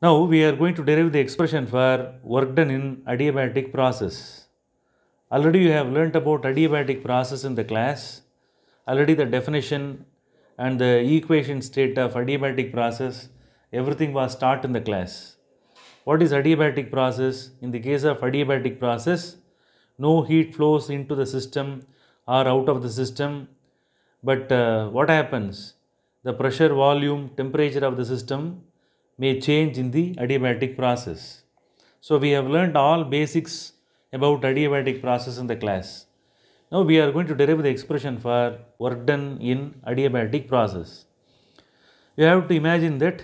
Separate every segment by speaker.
Speaker 1: Now we are going to derive the expression for work done in adiabatic process. Already you have learnt about adiabatic process in the class. Already the definition and the equation state of adiabatic process, everything was taught in the class. What is adiabatic process? In the case of adiabatic process, no heat flows into the system or out of the system. But uh, what happens? The pressure, volume, temperature of the system may change in the adiabatic process. So we have learnt all basics about adiabatic process in the class. Now we are going to derive the expression for work done in adiabatic process. You have to imagine that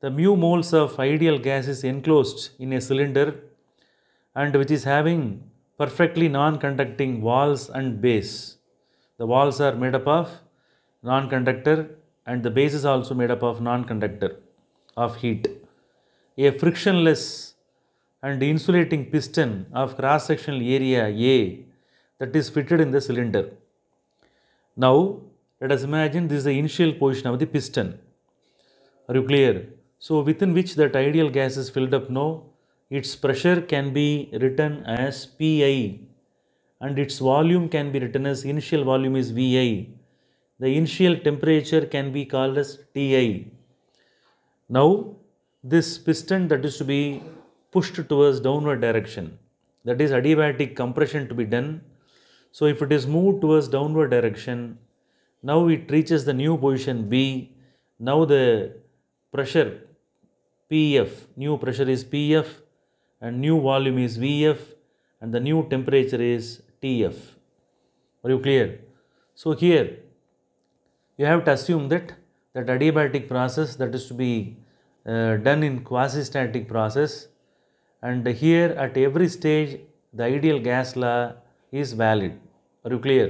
Speaker 1: the mu moles of ideal gas is enclosed in a cylinder and which is having perfectly non-conducting walls and base. The walls are made up of non-conductor and the base is also made up of non-conductor of heat. A frictionless and insulating piston of cross-sectional area A that is fitted in the cylinder. Now, let us imagine this is the initial position of the piston. Are you clear? So, within which that ideal gas is filled up now, its pressure can be written as Pi and its volume can be written as initial volume is Vi. The initial temperature can be called as Ti. Now this piston that is to be pushed towards downward direction that is adiabatic compression to be done. So if it is moved towards downward direction now it reaches the new position B. Now the pressure PF new pressure is PF and new volume is VF and the new temperature is TF. Are you clear? So here you have to assume that that adiabatic process that is to be uh, done in quasi-static process and here at every stage the ideal gas law is valid. Are you clear?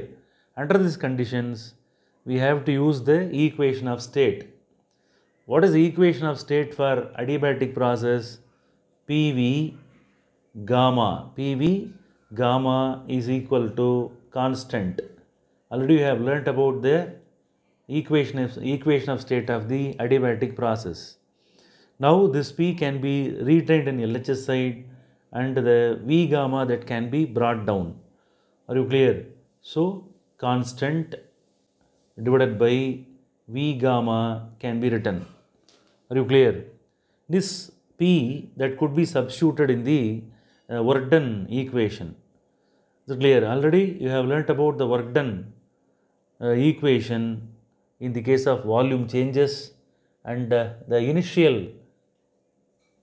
Speaker 1: Under these conditions we have to use the equation of state. What is the equation of state for adiabatic process? PV gamma. PV gamma is equal to constant. Already you have learnt about the equation of, equation of state of the adiabatic process. Now this P can be retained in LHS side and the V gamma that can be brought down. Are you clear? So constant divided by V gamma can be written. Are you clear? This P that could be substituted in the uh, work done equation. Is it clear? Already you have learnt about the work done uh, equation in the case of volume changes and uh, the initial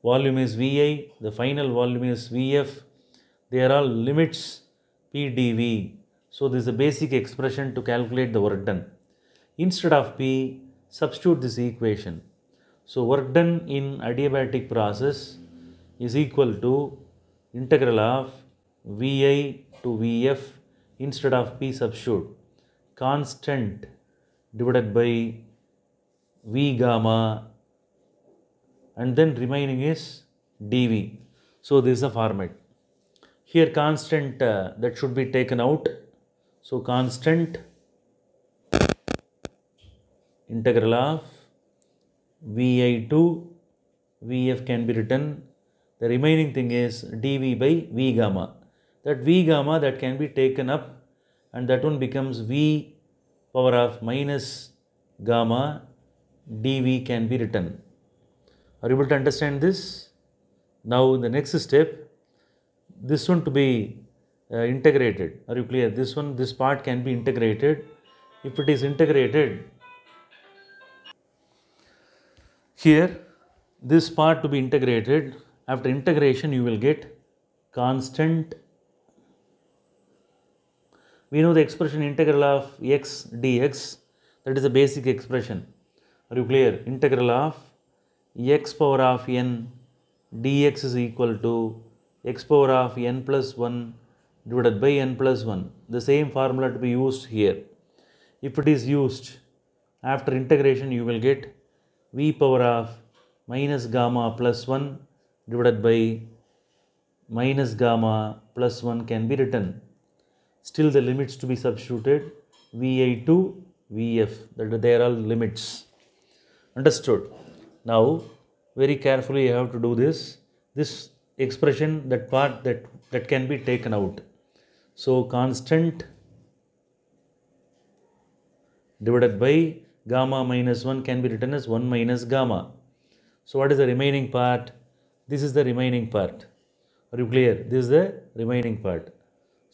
Speaker 1: volume is VI, the final volume is VF, they are all limits PDV. So, this is a basic expression to calculate the work done. Instead of P, substitute this equation. So, work done in adiabatic process is equal to integral of VI to VF instead of P substitute constant divided by V gamma and then remaining is dV. So this is the format. Here constant uh, that should be taken out. So constant integral of VI to VF can be written. The remaining thing is dV by V gamma. That V gamma that can be taken up and that one becomes V power of minus gamma dV can be written. Are you able to understand this? Now the next step, this one to be uh, integrated. Are you clear? This one, this part can be integrated. If it is integrated, here this part to be integrated, after integration you will get constant we know the expression integral of x dx that is the basic expression are you clear integral of x power of n dx is equal to x power of n plus 1 divided by n plus 1 the same formula to be used here if it is used after integration you will get v power of minus gamma plus 1 divided by minus gamma plus 1 can be written still the limits to be substituted va2 vf that they are all limits understood now very carefully you have to do this this expression that part that that can be taken out so constant divided by gamma minus 1 can be written as 1 minus gamma so what is the remaining part this is the remaining part are you clear this is the remaining part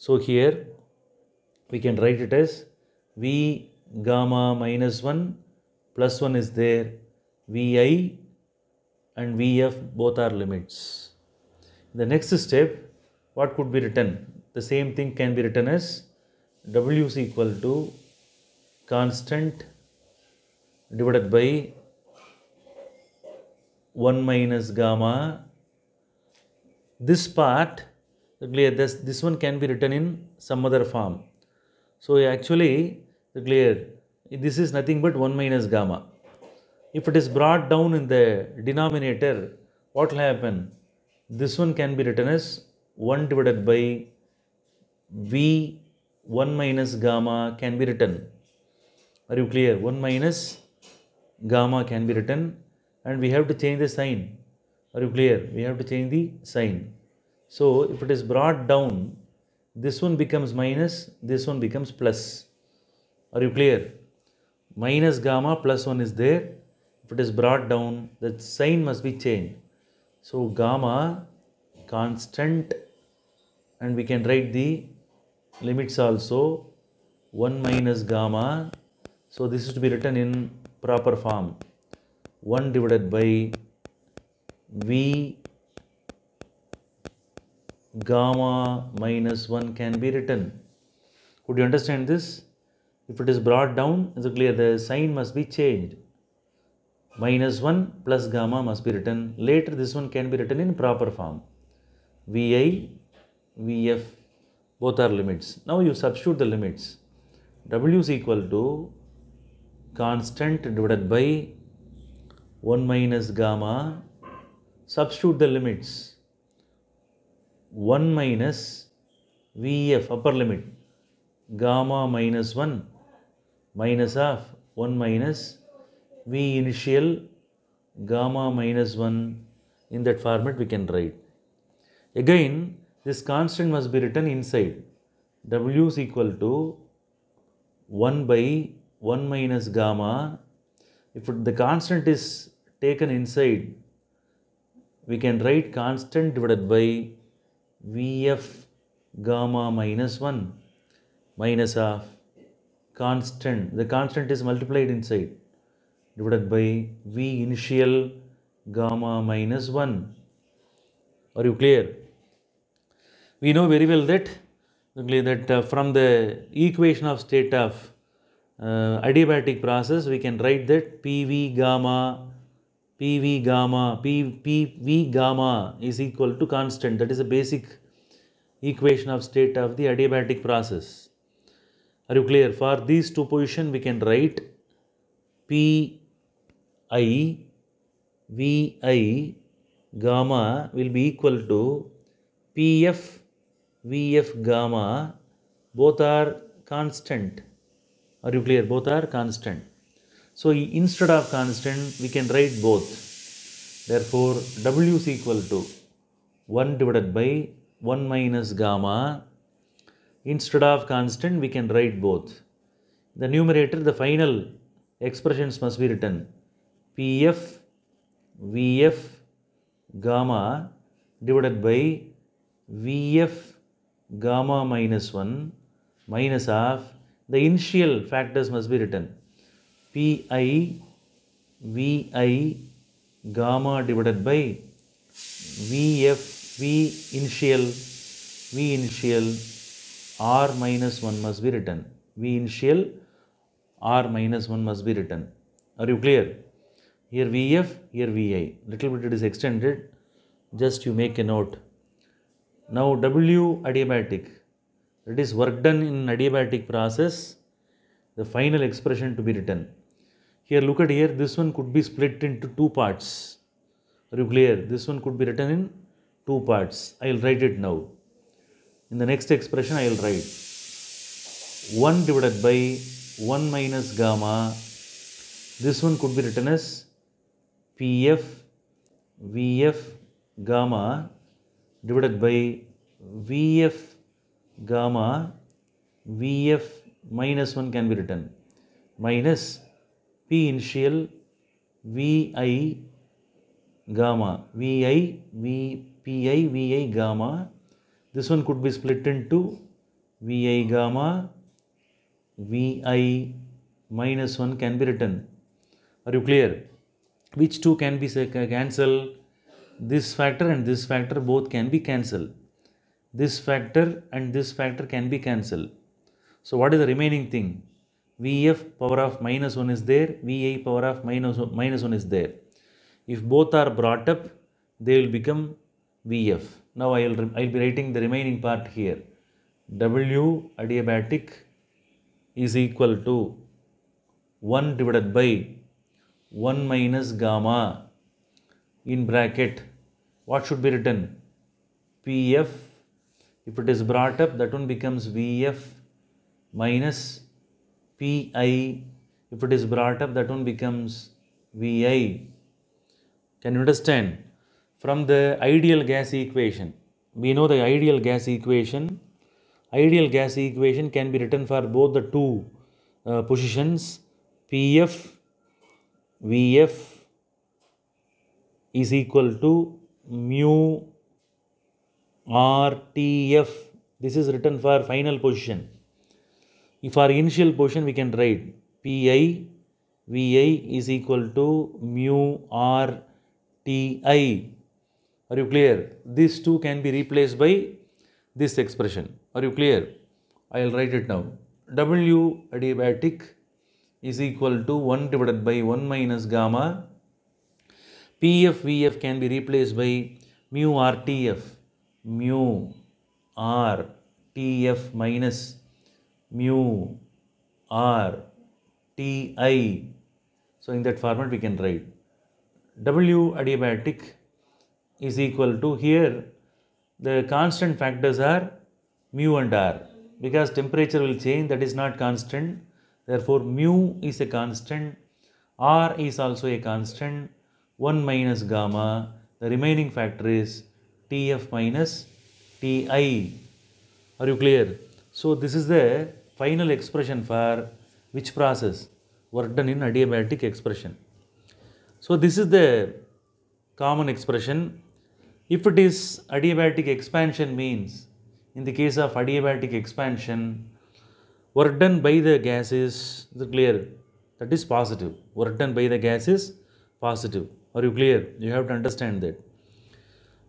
Speaker 1: so here we can write it as V gamma minus 1 plus 1 is there Vi and Vf both are limits. The next step what could be written? The same thing can be written as W is equal to constant divided by 1 minus gamma. This part, this, this one can be written in some other form. So actually clear this is nothing but 1 minus gamma. If it is brought down in the denominator what will happen? This one can be written as 1 divided by V 1 minus gamma can be written. Are you clear? 1 minus gamma can be written and we have to change the sign. Are you clear? We have to change the sign. So if it is brought down this one becomes minus, this one becomes plus. Are you clear? Minus gamma plus 1 is there. If it is brought down, the sign must be changed. So gamma constant and we can write the limits also 1 minus gamma. So this is to be written in proper form. 1 divided by V gamma minus 1 can be written. Would you understand this? If it is brought down, it's clear the sign must be changed. Minus 1 plus gamma must be written. Later this one can be written in proper form. Vi, Vf, both are limits. Now you substitute the limits. W is equal to constant divided by 1 minus gamma. Substitute the limits. 1 minus VF upper limit gamma minus 1 minus f 1 minus V initial gamma minus 1 in that format we can write. Again this constant must be written inside W is equal to 1 by 1 minus gamma if the constant is taken inside we can write constant divided by Vf gamma minus 1 minus of constant. The constant is multiplied inside divided by V initial gamma minus 1. Are you clear? We know very well that, that uh, from the equation of state of uh, adiabatic process, we can write that PV gamma PV gamma, P P V PV gamma is equal to constant. That is a basic equation of state of the adiabatic process. Are you clear? For these two position, we can write P I V I gamma will be equal to P F V F gamma. Both are constant. Are you clear? Both are constant. So instead of constant, we can write both. Therefore, W is equal to 1 divided by 1 minus gamma. Instead of constant, we can write both. The numerator, the final expressions must be written. PF, VF, gamma divided by VF gamma minus 1 minus half. The initial factors must be written pi vi gamma divided by vf v initial v initial r minus 1 must be written v initial r minus 1 must be written are you clear here vf here vi little bit it is extended just you make a note now w adiabatic that is work done in adiabatic process the final expression to be written here look at here this one could be split into two parts. Regular this one could be written in two parts. I will write it now. In the next expression I will write 1 divided by 1 minus gamma. This one could be written as PF VF gamma divided by VF gamma VF minus 1 can be written minus P initial, VI gamma, VI, VPI, VI gamma. This one could be split into VI gamma, VI minus 1 can be written. Are you clear? Which two can be cancel? This factor and this factor both can be cancelled. This factor and this factor can be cancelled. So what is the remaining thing? Vf power of minus 1 is there, Vi power of minus, minus 1 is there. If both are brought up, they will become Vf. Now I will I'll be writing the remaining part here. W adiabatic is equal to 1 divided by 1 minus gamma in bracket. What should be written? Pf. If it is brought up, that one becomes Vf minus pi, if it is brought up, that one becomes vi. Can you understand? From the ideal gas equation, we know the ideal gas equation. Ideal gas equation can be written for both the two uh, positions PF, VF is equal to mu RTF. This is written for final position. If our initial position we can write pi vi is equal to mu r ti are you clear these two can be replaced by this expression are you clear i'll write it now w adiabatic is equal to 1 divided by 1 minus gamma pf vf can be replaced by mu rtf mu rtf minus mu r t i. So in that format we can write W adiabatic is equal to here the constant factors are mu and r because temperature will change that is not constant therefore mu is a constant r is also a constant 1 minus gamma the remaining factor is tf minus ti are you clear so this is the final expression for which process work done in adiabatic expression. So this is the common expression. If it is adiabatic expansion means in the case of adiabatic expansion work done by the gas is, is clear that is positive work done by the gas is positive are you clear you have to understand that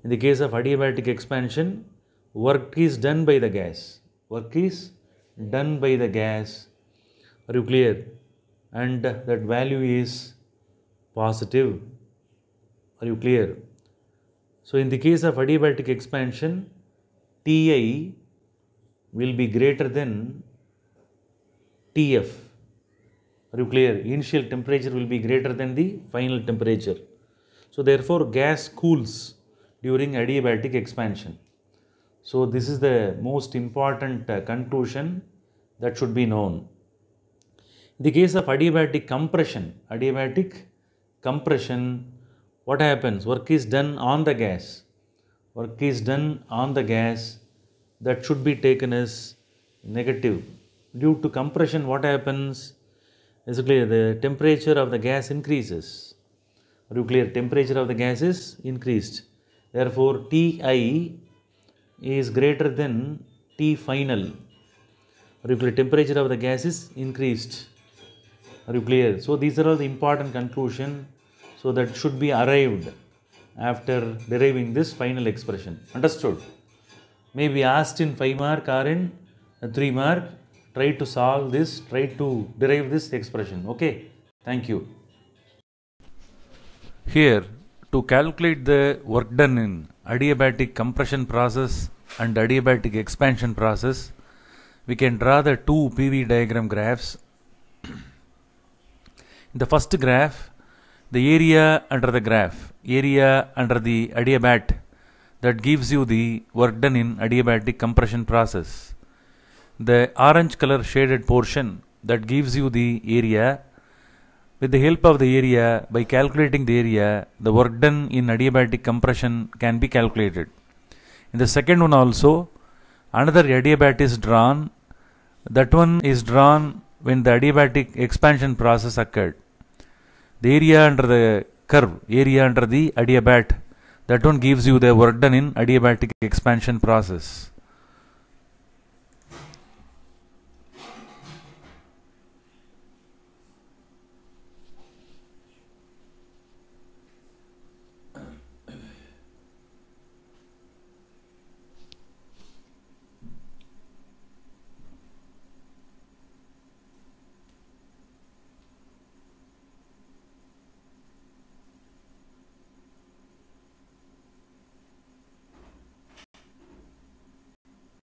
Speaker 1: in the case of adiabatic expansion work is done by the gas work is done by the gas nuclear and that value is positive are you clear so in the case of adiabatic expansion ti will be greater than tf are you clear initial temperature will be greater than the final temperature so therefore gas cools during adiabatic expansion so this is the most important uh, conclusion that should be known. In the case of adiabatic compression, adiabatic compression, what happens? Work is done on the gas. Work is done on the gas that should be taken as negative. Due to compression, what happens? Basically, the temperature of the gas increases. Are you clear? Temperature of the gas is increased. Therefore, Ti is greater than T final nuclear temperature of the gas is increased clear? So these are all the important conclusion so that should be arrived after deriving this final expression. Understood? May be asked in 5 mark or in 3 mark. Try to solve this, try to derive this expression. Okay? Thank you. Here, to calculate the work done in adiabatic compression process and adiabatic expansion process, we can draw the two PV diagram graphs. In the first graph, the area under the graph, area under the adiabat, that gives you the work done in adiabatic compression process. The orange color shaded portion that gives you the area. With the help of the area, by calculating the area, the work done in adiabatic compression can be calculated. In the second one also, Another adiabat is drawn. That one is drawn when the adiabatic expansion process occurred. The area under the curve, area under the adiabat, that one gives you the work done in adiabatic expansion process.